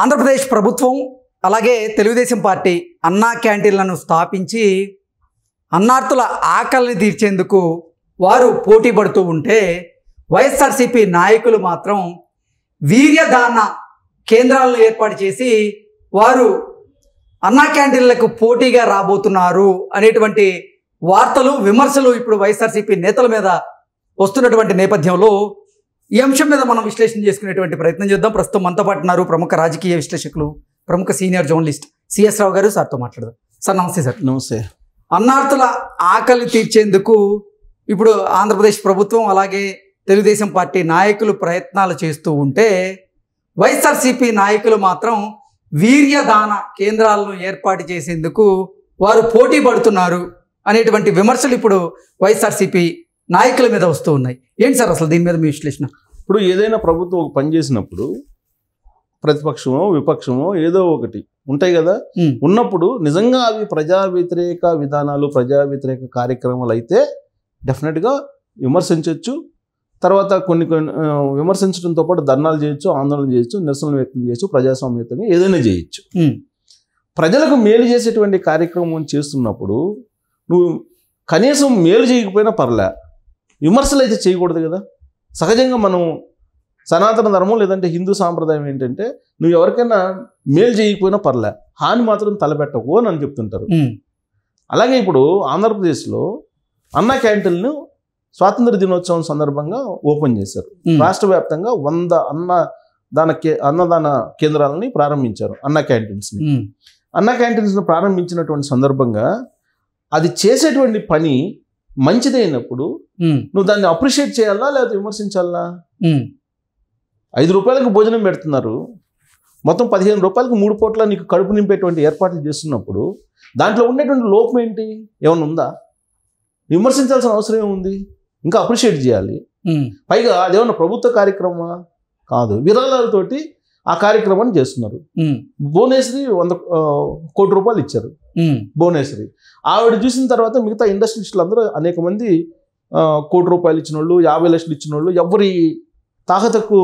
ఆంధ్రప్రదేశ్ ప్రభుత్వం అలాగే తెలుగుదేశం పార్టీ అన్నా క్యాంటీన్లను స్థాపించి అన్నార్థుల ఆకలిని తీర్చేందుకు వారు పోటీ పడుతూ ఉంటే వైఎస్ఆర్సీపీ నాయకులు మాత్రం వీర్యదాన కేంద్రాలను ఏర్పాటు చేసి వారు అన్నా క్యాంటీన్లకు పోటీగా రాబోతున్నారు అనేటువంటి వార్తలు విమర్శలు ఇప్పుడు వైఎస్ఆర్సీపీ నేతల మీద వస్తున్నటువంటి నేపథ్యంలో ఈ అంశం మీద మనం విశ్లేషణ చేసుకునేటువంటి ప్రయత్నం చేద్దాం ప్రస్తుతం మనతో పాటు ఉన్నారు ప్రముఖ రాజకీయ విశ్లేషకులు ప్రముఖ సీనియర్ జర్నలిస్ట్ సిఎస్ రావు గారు సార్తో మాట్లాడదాం సార్ నమస్తే సార్ నమస్తే అన్నార్థుల ఆకలి తీర్చేందుకు ఇప్పుడు ఆంధ్రప్రదేశ్ ప్రభుత్వం అలాగే తెలుగుదేశం పార్టీ నాయకులు ప్రయత్నాలు చేస్తూ ఉంటే వైఎస్ఆర్సీపీ నాయకులు మాత్రం వీర్యదాన కేంద్రాలను ఏర్పాటు చేసేందుకు వారు పోటీ పడుతున్నారు అనేటువంటి విమర్శలు ఇప్పుడు వైఎస్ఆర్సీపీ నాయకుల మీద వస్తూ ఉన్నాయి ఏంటి సార్ అసలు దీని మీద మీ విశ్లేషణ ఇప్పుడు ఏదైనా ప్రభుత్వం ఒక పని చేసినప్పుడు ప్రతిపక్షమో విపక్షమో ఏదో ఒకటి ఉంటాయి కదా ఉన్నప్పుడు నిజంగా అవి ప్రజా వ్యతిరేక విధానాలు ప్రజా వ్యతిరేక కార్యక్రమాలు అయితే డెఫినెట్గా విమర్శించవచ్చు తర్వాత కొన్ని కొన్ని విమర్శించడంతో పాటు ధర్నాలు చేయొచ్చు ఆందోళన చేయొచ్చు నిరసనలు వ్యక్తం చేయొచ్చు ప్రజాస్వామ్యతంగా ఏదైనా చేయొచ్చు ప్రజలకు మేలు చేసేటువంటి కార్యక్రమం చేస్తున్నప్పుడు నువ్వు కనీసం మేలు చేయకపోయినా పర్లే విమర్శలు అయితే చేయకూడదు కదా సహజంగా మనం సనాతన ధర్మం లేదంటే హిందూ సాంప్రదాయం ఏంటంటే నువ్వు ఎవరికైనా మేలు చేయకపోయినా పర్లే హాని మాత్రం తలపెట్టకు అని చెప్తుంటారు అలాగే ఇప్పుడు ఆంధ్రప్రదేశ్లో అన్నా క్యాంటీన్ను స్వాతంత్ర దినోత్సవం సందర్భంగా ఓపెన్ చేశారు రాష్ట్ర వ్యాప్తంగా వంద అన్న దాన అన్నదాన కేంద్రాలని ప్రారంభించారు అన్న క్యాంటీన్స్ని అన్న క్యాంటీన్స్ను ప్రారంభించినటువంటి సందర్భంగా అది చేసేటువంటి పని మంచిదైనప్పుడు నువ్వు దాన్ని అప్రిషియేట్ చేయాలా లేకపోతే విమర్శించాలా ఐదు రూపాయలకు భోజనం పెడుతున్నారు మొత్తం పదిహేను రూపాయలకు మూడు పూట్ల నీకు కడుపు నింపేటువంటి ఏర్పాట్లు చేస్తున్నప్పుడు దాంట్లో ఉండేటువంటి లోపం ఏంటి ఏమైనా ఉందా విమర్శించాల్సిన అవసరం ఏముంది ఇంకా అప్రిషియేట్ చేయాలి పైగా అదేమన్నా ప్రభుత్వ కార్యక్రమమా కాదు విరాళాలతోటి ఆ కార్యక్రమాన్ని చేస్తున్నారు భువనేశ్వరి వంద కోటి రూపాయలు ఇచ్చారు భువనేశ్వరి ఆవిడ చూసిన తర్వాత మిగతా ఇండస్ట్రియలిస్టులు అందరూ అనేక మంది కోటి రూపాయలు ఇచ్చిన వాళ్ళు యాభై లక్షలు ఇచ్చిన వాళ్ళు ఎవరి తాహతకు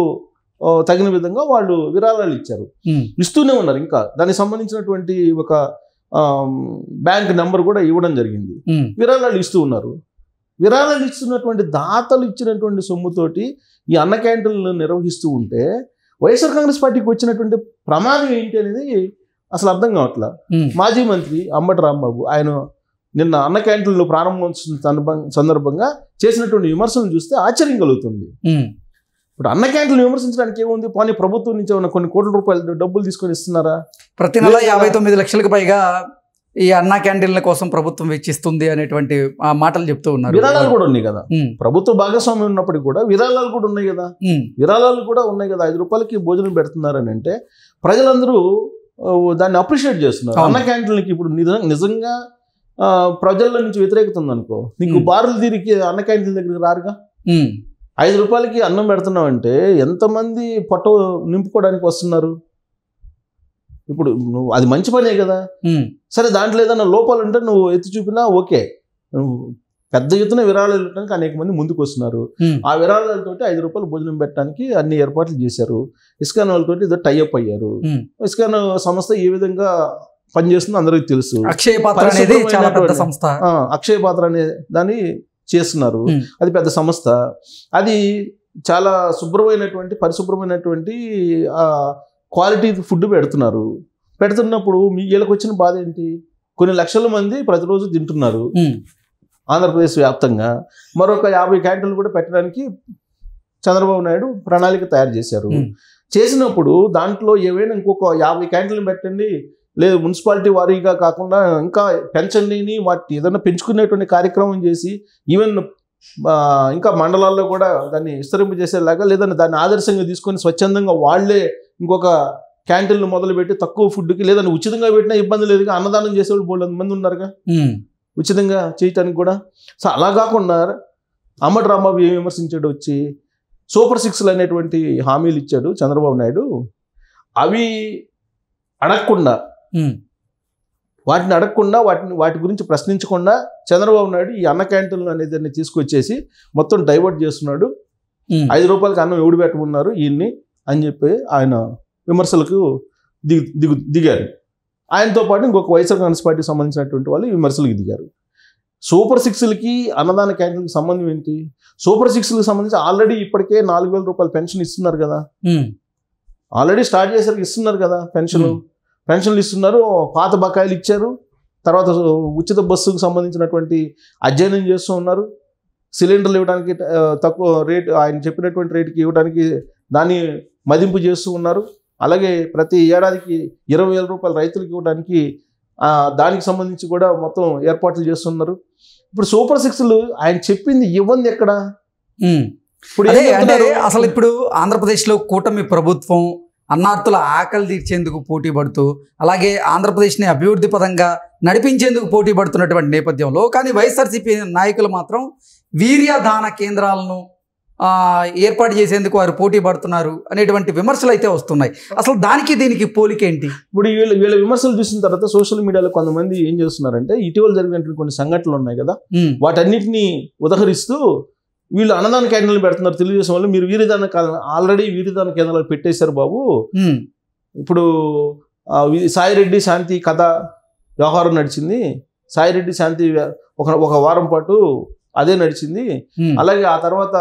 తగిన విధంగా వాళ్ళు విరాళాలు ఇచ్చారు ఇస్తూనే ఉన్నారు ఇంకా దానికి సంబంధించినటువంటి ఒక బ్యాంక్ నెంబర్ కూడా ఇవ్వడం జరిగింది విరాళాలు ఇస్తూ ఉన్నారు విరాళాలు ఇస్తున్నటువంటి దాతలు ఇచ్చినటువంటి సొమ్ముతోటి ఈ అన్న క్యాంటీన్లు నిర్వహిస్తూ ఉంటే వైఎస్ఆర్ కాంగ్రెస్ పార్టీకి వచ్చినటువంటి ప్రమాదం ఏంటి అనేది అసలు అర్థం కావట్లా మాజీ మంత్రి అంబటి రాంబాబు ఆయన నిన్న అన్న క్యాంటీన్లో ప్రారంభం సందర్భంగా చేసినటువంటి విమర్శలు చూస్తే ఆశ్చర్యం కలుగుతుంది ఇప్పుడు అన్న క్యాంటీన్లు విమర్శించడానికి ఏముంది పోనీ ప్రభుత్వం నుంచి ఉన్న కొన్ని కోట్ల రూపాయలు డబ్బులు తీసుకొని ఇస్తున్నారా ప్రతి నెల యాభై తొమ్మిది లక్షలకు పైగా ఈ అన్నా క్యాంటీన్ల కోసం ప్రభుత్వం వెచ్చిస్తుంది అనేటువంటి మాటలు చెప్తూ ఉన్నారు విరాళాలు కూడా ఉన్నాయి కదా ప్రభుత్వ భాగస్వామ్యం ఉన్నప్పటికీ కూడా విరాళాలు కూడా ఉన్నాయి కదా విరాళాలు కూడా ఉన్నాయి కదా ఐదు రూపాయలకి భోజనం పెడుతున్నారని అంటే ప్రజలందరూ దాన్ని అప్రిషియేట్ చేస్తున్నారు అన్న క్యాంటీన్లకి ఇప్పుడు నిజంగా ప్రజల నుంచి వ్యతిరేకత ఉందనుకో నీకు బార్లు తిరిగి అన్న క్యాంటీన్ దగ్గరికి రారుగా ఐదు రూపాయలకి అన్నం పెడుతున్నావు అంటే ఎంతమంది పొట్ట నింపుకోవడానికి వస్తున్నారు ఇప్పుడు నువ్వు అది మంచి పనే కదా సరే దాంట్లో ఏదైనా లోపాలు ఉంటే నువ్వు ఎత్తి చూపినా ఓకే పెద్ద ఎత్తున విరాళాలు ఇవ్వడానికి అనేక మంది ముందుకు వస్తున్నారు ఆ విరాళాలతో ఐదు రూపాయలు భోజనం పెట్టడానికి అన్ని ఏర్పాట్లు చేశారు ఇస్కాన్ వాళ్ళతో ఇది టైఅప్ అయ్యారు ఇస్కాన్ సంస్థ ఏ విధంగా పనిచేస్తుంది అందరికి తెలుసు అక్షయ పాత్ర సంస్థ అక్షయ పాత్ర అనే దాన్ని చేస్తున్నారు అది పెద్ద సంస్థ అది చాలా శుభ్రమైనటువంటి పరిశుభ్రమైనటువంటి క్వాలిటీ ఫుడ్ పెడుతున్నారు పెడుతున్నప్పుడు మీ వీళ్ళకి వచ్చిన బాధ ఏంటి కొన్ని లక్షల మంది ప్రతిరోజు తింటున్నారు ఆంధ్రప్రదేశ్ వ్యాప్తంగా మరొక యాభై క్యాంటీన్లు కూడా పెట్టడానికి చంద్రబాబు నాయుడు ప్రణాళిక తయారు చేశారు చేసినప్పుడు దాంట్లో ఏవైనా ఇంకొక యాభై క్యాంటీన్లు పెట్టండి లేదు మున్సిపాలిటీ వారీగా కాకుండా ఇంకా పెంచండిని వాటి ఏదైనా పెంచుకునేటువంటి కార్యక్రమం చేసి ఈవెన్ ఇంకా మండలాల్లో కూడా దాన్ని విస్తరింపజేసేలాగా లేదంటే దాన్ని ఆదర్శంగా తీసుకొని స్వచ్ఛందంగా వాళ్లే ఇంకొక క్యాంటీన్లు మొదలుపెట్టి తక్కువ ఫుడ్కి లేదని ఉచితంగా పెట్టినా ఇబ్బంది లేదు అన్నదానం చేసేవాళ్ళు బోల్డ్ మంది ఉన్నారుగా ఉచితంగా చేయటానికి కూడా సో అలా కాకుండా అమ్మటి రాంబాబు ఏం విమర్శించాడు వచ్చి సూపర్ సిక్స్లు అనేటువంటి హామీలు ఇచ్చాడు చంద్రబాబు నాయుడు అవి అడగకుండా వాటిని అడగకుండా వాటిని వాటి గురించి ప్రశ్నించకుండా చంద్రబాబు నాయుడు ఈ అన్న క్యాంటీన్లు అనేది తీసుకొచ్చేసి మొత్తం డైవర్ట్ చేస్తున్నాడు ఐదు రూపాయలకి అన్నం ఎవడు పెట్టమన్నారు ఈయన్ని అని చెప్పి ఆయన విమర్శలకు దిగు దిగు దిగారు ఆయనతో పాటు ఇంకొక వైఎస్ఆర్ కాంగ్రెస్ పార్టీకి సంబంధించినటువంటి వాళ్ళు విమర్శలకు దిగారు సూపర్ సిక్స్లకి అన్నదాన క్యాంటీన్కి సంబంధం ఏంటి సూపర్ సిక్స్లకు సంబంధించి ఆల్రెడీ ఇప్పటికే నాలుగు వేల రూపాయలు పెన్షన్ ఇస్తున్నారు కదా ఆల్రెడీ స్టార్ట్ చేసరికి ఇస్తున్నారు కదా పెన్షన్ పెన్షన్లు ఇస్తున్నారు పాత బకాయిలు ఇచ్చారు తర్వాత ఉచిత బస్సుకు సంబంధించినటువంటి అధ్యయనం చేస్తూ ఉన్నారు సిలిండర్లు ఇవ్వడానికి తక్కువ రేటు ఆయన చెప్పినటువంటి రేటుకి ఇవ్వడానికి దాన్ని మదింపు చేస్తూ ఉన్నారు అలాగే ప్రతి ఏడాదికి ఇరవై వేల రూపాయలు రైతులకు ఇవ్వడానికి దానికి సంబంధించి కూడా మొత్తం ఏర్పాట్లు చేస్తున్నారు ఇప్పుడు సూపర్ సిక్స్లు ఆయన చెప్పింది ఇవ్వంది ఎక్కడ ఇప్పుడు అంటే అసలు ఇప్పుడు ఆంధ్రప్రదేశ్లో కూటమి ప్రభుత్వం అన్నార్థుల ఆకలి తీర్చేందుకు పోటీ పడుతూ అలాగే ఆంధ్రప్రదేశ్ని అభివృద్ధి పదంగా నడిపించేందుకు పోటీ పడుతున్నటువంటి నేపథ్యంలో కానీ వైఎస్ఆర్సీపీ నాయకులు మాత్రం వీర్యదాన కేంద్రాలను ఏర్పాటు చేసేందుకు వారు పోటీ పడుతున్నారు అనేటువంటి విమర్శలు అయితే వస్తున్నాయి అసలు దానికి దీనికి పోలికేంటి ఇప్పుడు వీళ్ళ వీళ్ళ విమర్శలు చూసిన తర్వాత సోషల్ మీడియాలో కొంతమంది ఏం చేస్తున్నారంటే ఇటీవల జరిగినటువంటి కొన్ని సంఘటనలు ఉన్నాయి కదా వాటన్నిటిని ఉదహరిస్తూ వీళ్ళు అన్నదాన కేంద్రాలు పెడుతున్నారు తెలుగుదేశం వాళ్ళు మీరు వీరిదాన ఆల్రెడీ వీరిదాన కేంద్రాలు పెట్టేశారు బాబు ఇప్పుడు సాయిరెడ్డి శాంతి కథ వ్యవహారం నడిచింది సాయిరెడ్డి శాంతి ఒక ఒక వారం పాటు అదే నడిచింది అలాగే ఆ తర్వాత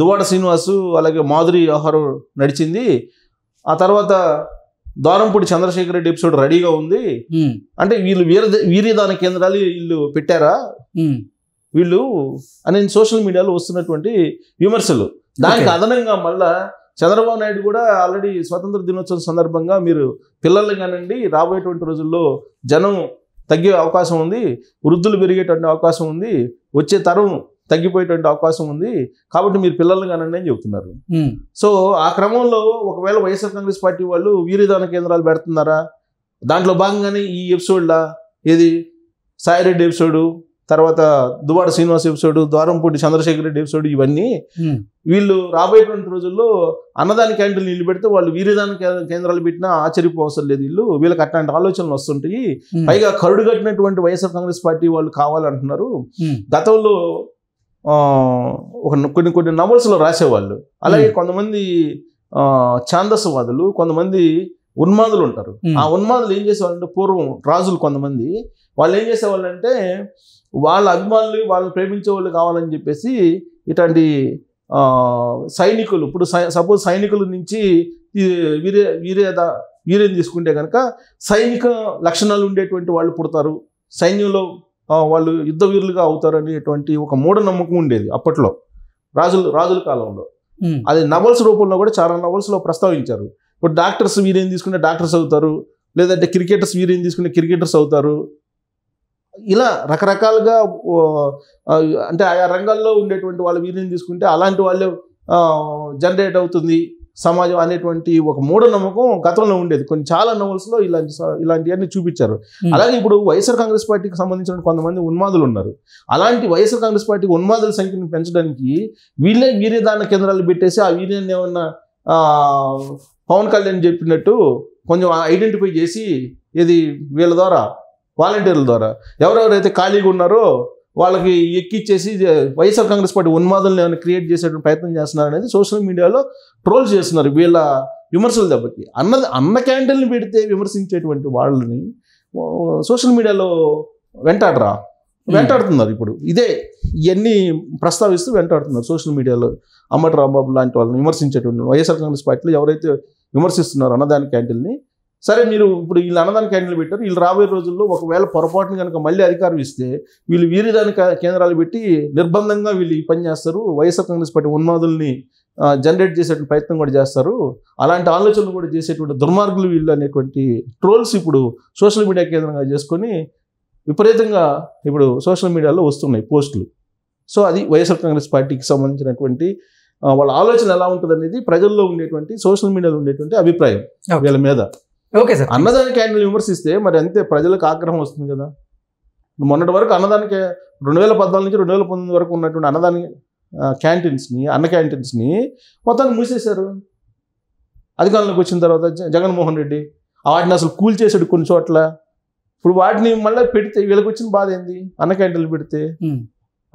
దువాడ శ్రీనివాసు అలాగే మాధురి ఆహారం నడిచింది ఆ తర్వాత దారంపూడి చంద్రశేఖర్ రెడ్డి ఎపిసోడ్ రెడీగా ఉంది అంటే వీళ్ళు వీర వీర్యదాన కేంద్రాలు వీళ్ళు పెట్టారా వీళ్ళు అని సోషల్ మీడియాలో వస్తున్నటువంటి విమర్శలు దానికి అదనంగా మళ్ళా చంద్రబాబు నాయుడు కూడా ఆల్రెడీ స్వాతంత్ర దినోత్సవం సందర్భంగా మీరు పిల్లల్ని కానివ్వండి రాబోయేటువంటి రోజుల్లో జనం తగ్గే అవకాశం ఉంది వృద్ధులు పెరిగేటువంటి అవకాశం ఉంది వచ్చే తరం తగ్గిపోయేటువంటి అవకాశం ఉంది కాబట్టి మీరు పిల్లల్ని కానండి అని చెబుతున్నారు సో ఆ క్రమంలో ఒకవేళ వైఎస్ఆర్ కాంగ్రెస్ పార్టీ వాళ్ళు వీరిదాన కేంద్రాలు పెడుతున్నారా దాంట్లో భాగంగానే ఈ ఎపిసోడ్లా ఏది సాయిరెడ్డి ఎపిసోడు తర్వాత దువాడ శ్రీనివాస్ ఎపిసోడ్ ద్వారంపూడి చంద్రశేఖర్ రెడ్డి ఎపిసోడ్ ఇవన్నీ వీళ్ళు రాబోయేటువంటి రోజుల్లో అన్నదాన క్యాంటీన్లు ఇల్లు పెడితే వాళ్ళు వీరిదాన కేంద్రాలు పెట్టినా ఆశ్చర్యపు అవసరం లేదు వీళ్ళు వీళ్ళకి అట్లాంటి ఆలోచనలు వస్తుంటాయి పైగా కరుడు కట్టినటువంటి వైఎస్ఆర్ కాంగ్రెస్ పార్టీ వాళ్ళు కావాలంటున్నారు గతంలో ఒక కొన్ని కొన్ని నవల్స్లో రాసేవాళ్ళు అలాగే కొంతమంది ఛాందసవాదులు కొంతమంది ఉన్మాదులు ఉంటారు ఆ ఉన్మాదులు ఏం చేసేవాళ్ళంటే పూర్వం రాజులు కొంతమంది వాళ్ళు ఏం చేసేవాళ్ళంటే వాళ్ళ అభిమానులు వాళ్ళని ప్రేమించే వాళ్ళు కావాలని చెప్పేసి ఇట్లాంటి సైనికులు ఇప్పుడు సపోజ్ సైనికుల నుంచి వీరే వీరేద వీరేం తీసుకుంటే కనుక సైనిక లక్షణాలు ఉండేటువంటి వాళ్ళు పుడతారు సైన్యంలో వాళ్ళు యుద్ధ వీరులుగా అవుతారనేటువంటి ఒక మూఢనమ్మకం ఉండేది అప్పట్లో రాజులు రాజుల కాలంలో అది నవల్స్ రూపంలో కూడా చాలా నవల్స్లో ప్రస్తావించారు ఇప్పుడు డాక్టర్స్ వీరేం తీసుకుంటే డాక్టర్స్ అవుతారు లేదంటే క్రికెటర్స్ వీరేం తీసుకుంటే క్రికెటర్స్ అవుతారు ఇలా రకరకాలుగా అంటే ఆయా రంగాల్లో ఉండేటువంటి వాళ్ళు వీరేం తీసుకుంటే అలాంటి వాళ్ళు జనరేట్ అవుతుంది సమాజం అనేటువంటి ఒక మూఢనమ్మకం గతంలో ఉండేది కొన్ని చాలా నవల్స్లో ఇలాంటి ఇలాంటివన్నీ చూపించారు hmm. అలాగే ఇప్పుడు వైఎస్ఆర్ కాంగ్రెస్ పార్టీకి సంబంధించిన కొంతమంది ఉన్మాదులు ఉన్నారు అలాంటి వైఎస్ఆర్ కాంగ్రెస్ పార్టీకి ఉన్మాదుల సంఖ్యను పెంచడానికి వీళ్ళే వీర్యదాన కేంద్రాలు పెట్టేసి ఆ వీర్యాన్ని ఏమన్నా పవన్ కళ్యాణ్ చెప్పినట్టు కొంచెం ఐడెంటిఫై చేసి ఇది వీళ్ళ ద్వారా వాలంటీర్ల ద్వారా ఎవరెవరైతే ఖాళీగా ఉన్నారో వాళ్ళకి ఎక్కిచ్చేసి వైఎస్ఆర్ కాంగ్రెస్ పార్టీ ఉన్మాదులను ఏమైనా క్రియేట్ చేసేటువంటి ప్రయత్నం చేస్తున్నారు అనేది సోషల్ మీడియాలో ట్రోల్ చేస్తున్నారు వీళ్ళ విమర్శలు దెబ్బకి అన్నది అన్న క్యాండిల్ని పెడితే విమర్శించేటువంటి వాళ్ళని సోషల్ మీడియాలో వెంటాడరా వెంటాడుతున్నారు ఇప్పుడు ఇదే ఇవన్నీ ప్రస్తావిస్తూ వెంటాడుతున్నారు సోషల్ మీడియాలో అమ్మటి రాంబాబు లాంటి వాళ్ళని విమర్శించేటువంటి వైఎస్ఆర్ కాంగ్రెస్ పార్టీలో ఎవరైతే విమర్శిస్తున్నారో అన్నదాని క్యాండిల్ని సరే మీరు ఇప్పుడు వీళ్ళు అన్నదాన కేంద్రాలు పెట్టారు వీళ్ళు రాబోయే రోజుల్లో ఒకవేళ పొరపాటును కనుక మళ్ళీ అధికారం ఇస్తే వీళ్ళు వీరిదాని కేంద్రాలు పెట్టి నిర్బంధంగా వీళ్ళు ఈ పని చేస్తారు వైఎస్ఆర్ కాంగ్రెస్ పార్టీ ఉన్మాదుల్ని జనరేట్ చేసేటువంటి ప్రయత్నం కూడా చేస్తారు అలాంటి ఆలోచనలు కూడా చేసేటువంటి దుర్మార్గులు వీళ్ళు అనేటువంటి ట్రోల్స్ ఇప్పుడు సోషల్ మీడియా కేంద్రంగా చేసుకొని విపరీతంగా ఇప్పుడు సోషల్ మీడియాలో వస్తున్నాయి పోస్టులు సో అది వైఎస్ఆర్ కాంగ్రెస్ పార్టీకి సంబంధించినటువంటి వాళ్ళ ఆలోచన ఎలా ఉంటుంది అనేది ప్రజల్లో ఉండేటువంటి సోషల్ మీడియాలో ఉండేటువంటి అభిప్రాయం వీళ్ళ మీద ఓకే సార్ అన్నదాన ఆయన విమర్శిస్తే మరి అంతే ప్రజలకు ఆగ్రహం వస్తుంది కదా మొన్నటి వరకు అన్నదానికి రెండు వేల పద్నాలుగు నుంచి రెండు వేల పంతొమ్మిది వరకు ఉన్నటువంటి అన్నదాని క్యాంటీన్స్ని అన్న క్యాంటీన్స్ని మొత్తాన్ని మూసేశారు అధికారంలోకి వచ్చిన తర్వాత జగన్మోహన్ రెడ్డి వాటిని అసలు కూల్ చేసాడు కొన్ని చోట్ల ఇప్పుడు వాటిని మళ్ళీ పెడితే వీళ్ళకి వచ్చిన బాధ ఏంది అన్న క్యాంటీన్లు పెడితే hmm.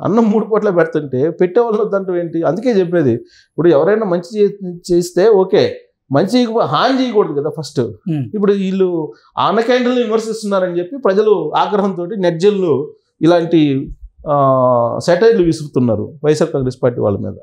అన్నం మూడు పూట్ల పెడుతుంటే పెట్టేవాళ్ళు వద్దంటే ఏంటి అందుకే చెప్పేది ఇప్పుడు ఎవరైనా మంచి చేస్తే ఓకే మంచి హాని చేయకూడదు కదా ఫస్ట్ ఇప్పుడు వీళ్ళు ఆమె ఆనకాండల్ని విమర్శిస్తున్నారని చెప్పి ప్రజలు ఆగ్రహంతో నెట్జల్లు ఇలాంటి సెటైర్లు విసురుతున్నారు వైఎస్ఆర్ కాంగ్రెస్ పార్టీ వాళ్ళ మీద